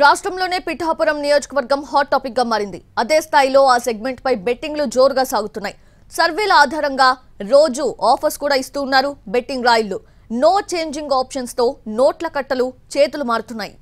రాష్ట్రంలోనే పిఠాపురం నియోజకవర్గం hot topic గా మారింది అదే స్థాయిలో ఆ సెగ్మెంట్ పై బెట్టింగ్లు జోరుగా సాగుతున్నాయి సర్వేల ఆధారంగా రోజు ఆఫర్స్ కూడా ఇస్తూ ఉన్నారు బెట్టింగ్ రాయిల్లు నో చేంజింగ్ ఆప్షన్స్ తో నోట్ల కట్టలు చేతులు మారుతున్నాయి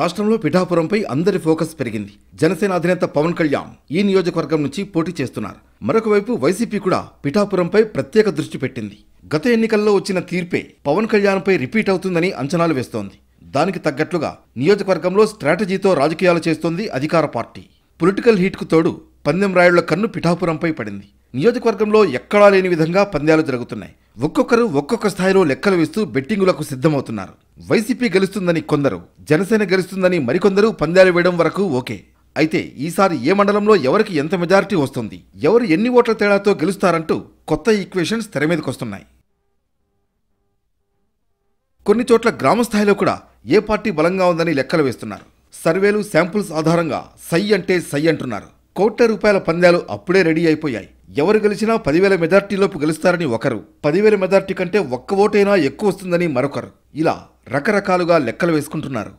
రాష్ట్రంలో పిఠాపురంపై అందరి ఫోకస్ పెరిగింది జనసేన అధినేత పవన్ కళ్యాణ్ ఈ నియోజకవర్గం నుంచి పోటీ చేస్తున్నారు మరొకవైపు వైసీపీ కూడా పిఠాపురంపై ప్రత్యేక దృష్టి పెట్టింది గత ఎన్నికల్లో వచ్చిన తీర్పే పవన్ కళ్యాణ్పై రిపీట్ అవుతుందని అంచనాలు వేస్తోంది దానికి తగ్గట్లుగా నియోజకవర్గంలో స్ట్రాటజీతో రాజకీయాలు చేస్తోంది అధికార పార్టీ పొలిటికల్ హీట్కు తోడు పందెం రాయుళ్ల కన్ను పిఠాపురంపై పడింది నియోజకవర్గంలో ఎక్కడా లేని విధంగా పంద్యాలు జరుగుతున్నాయి ఒక్కొక్కరు ఒక్కొక్క స్థాయిలో లెక్కలు వేస్తూ బెట్టింగులకు సిద్ధమవుతున్నారు వైసీపీ గెలుస్తుందని కొందరు జనసేన గెలుస్తుందని మరికొందరు పంద్యాలు వేయడం వరకు ఓకే అయితే ఈసారి ఏ మండలంలో ఎవరికి ఎంత మెజారిటీ వస్తుంది ఎవరు ఎన్ని ఓట్ల తేడాతో గెలుస్తారంటూ కొత్త ఈక్వేషన్స్ తెర మీదకి వస్తున్నాయి కొన్ని చోట్ల గ్రామ స్థాయిలో కూడా ఏ పార్టీ బలంగా ఉందని లెక్కలు వేస్తున్నారు సర్వేలు శాంపుల్స్ ఆధారంగా సై అంటే సై అంటున్నారు కోట్ల రూపాయల పంద్యాలు అప్పుడే రెడీ అయిపోయాయి ఎవరు గెలిచినా పదివేల మెజార్టీలోపు గెలుస్తారని ఒకరు పదివేల మెజార్టీ కంటే ఒక్క ఓటైనా ఎక్కువ వస్తుందని మరొకరు ఇలా రకరకాలుగా లెక్కలు వేసుకుంటున్నారు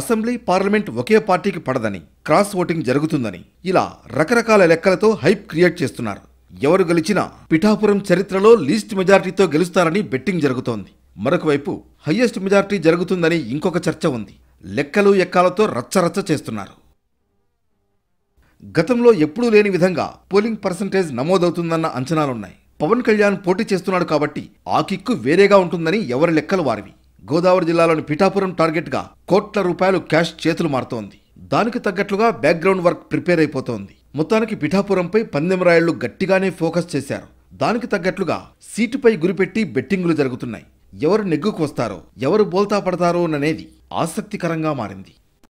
అసెంబ్లీ పార్లమెంట్ ఒకే పార్టీకి పడదని క్రాస్ ఓటింగ్ జరుగుతుందని ఇలా రకరకాల లెక్కలతో హైప్ క్రియేట్ చేస్తున్నారు ఎవరు గెలిచినా పిఠాపురం చరిత్రలో లీస్ట్ మెజార్టీతో గెలుస్తారని బెట్టింగ్ జరుగుతోంది మరొక వైపు హయ్యెస్ట్ మెజార్టీ జరుగుతుందని ఇంకొక చర్చ ఉంది లెక్కలు ఎక్కాలతో రచ్చరచ్చ చేస్తున్నారు గతంలో ఎప్పుడూ లేని విధంగా పోలింగ్ పర్సంటేజ్ నమోదవుతుందన్న అంచనాలున్నాయి పవన్ కళ్యాణ్ పోటీ చేస్తున్నాడు కాబట్టి ఆ కిక్కు వేరేగా ఉంటుందని ఎవరి లెక్కలు వారివి గోదావరి జిల్లాలోని పిఠాపురం టార్గెట్గా కోట్ల రూపాయలు క్యాష్ చేతులు మారుతోంది దానికి తగ్గట్లుగా బ్యాక్గ్రౌండ్ వర్క్ ప్రిపేర్ అయిపోతోంది మొత్తానికి పిఠాపురంపై పందెమరాయళ్లు గట్టిగానే ఫోకస్ చేశారు దానికి తగ్గట్లుగా సీటుపై గురిపెట్టి బెట్టింగులు జరుగుతున్నాయి ఎవరు నెగ్గుకు వస్తారో ఎవరు బోల్తా పడతారో అనేది ఆసక్తికరంగా మారింది